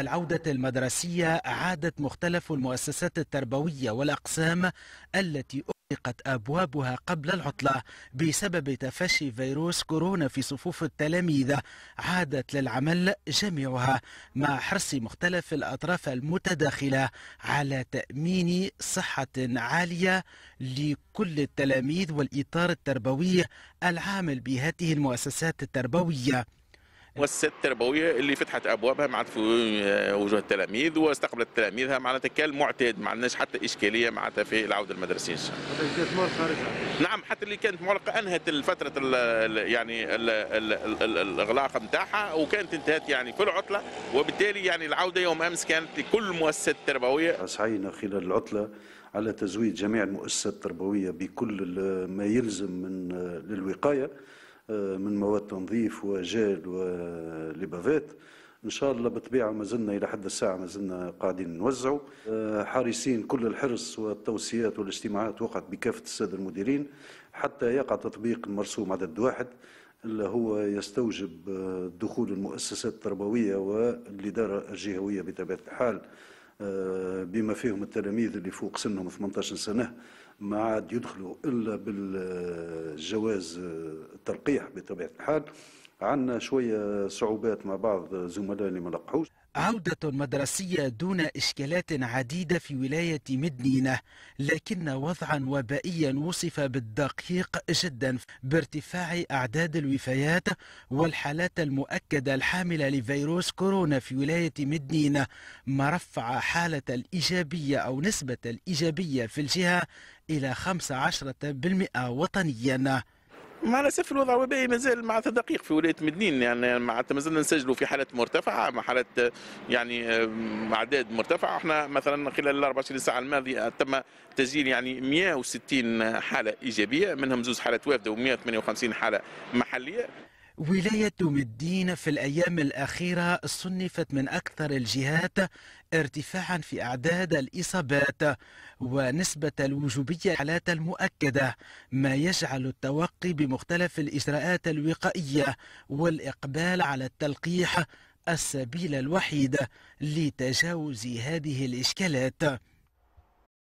العودة المدرسية أعادت مختلف المؤسسات التربوية والأقسام التي أغلقت أبوابها قبل العطلة بسبب تفشي فيروس كورونا في صفوف التلاميذ عادت للعمل جميعها مع حرص مختلف الأطراف المتداخلة على تأمين صحة عالية لكل التلاميذ والإطار التربوي العامل بهذه المؤسسات التربوية مؤسسات التربويه اللي فتحت ابوابها مع آه، وجوه التلاميذ واستقبلت تلاميذها معناتها كان معتاد ما عندناش حتى اشكاليه معناتها في العوده المدرسيه ان شاء الله. نعم حتى اللي كانت معلقه انهت الفتره الـ يعني الـ الـ الاغلاق نتاعها وكانت انتهت يعني في العطله وبالتالي يعني العوده يوم امس كانت لكل مؤسسات التربويه. سعينا خلال العطله على تزويد جميع المؤسسات التربويه بكل ما يلزم من آه، للوقايه. آه، من مواد تنظيف وجل ولبافات ان شاء الله بطبيعه ما زلنا الى حد الساعه ما زلنا قاعدين نوزعوا آه، حريصين كل الحرص والتوصيات والاجتماعات وقعت بكافه الساده المديرين حتى يقع تطبيق المرسوم عدد واحد اللي هو يستوجب آه، دخول المؤسسات التربويه والاداره الجهويه بطبيعه الحال آه، بما فيهم التلاميذ اللي فوق سنهم 18 سنه ما عاد يدخلوا الا بالجواز آه، التلقيح بطبيعه الحال عندنا شويه صعوبات مع بعض زملاء اللي ما لقحوش عودة مدرسية دون إشكالات عديدة في ولاية مدنينة لكن وضعا وبائيا وصف بالدقيق جدا بارتفاع أعداد الوفيات والحالات المؤكدة الحاملة لفيروس كورونا في ولاية مدنينة ما رفع حالة الإيجابية أو نسبة الإيجابية في الجهة إلى 15% وطنيا مع الاسف الوضع الوبائي مازال مع دقيق في ولايه مدنين يعني مع مازلنا نسجلوا في حالات مرتفعه مع حالات يعني آه، اعداد مرتفعه احنا مثلا خلال ال 24 ساعه الماضيه تم تسجيل يعني 160 حاله ايجابيه منهم زوج حالات وافده و158 حاله محليه ولاية مدين في الأيام الأخيرة صنفت من أكثر الجهات ارتفاعا في أعداد الإصابات ونسبة الوجوبية الحالات المؤكدة ما يجعل التوقي بمختلف الإجراءات الوقائية والإقبال على التلقيح السبيل الوحيد لتجاوز هذه الإشكالات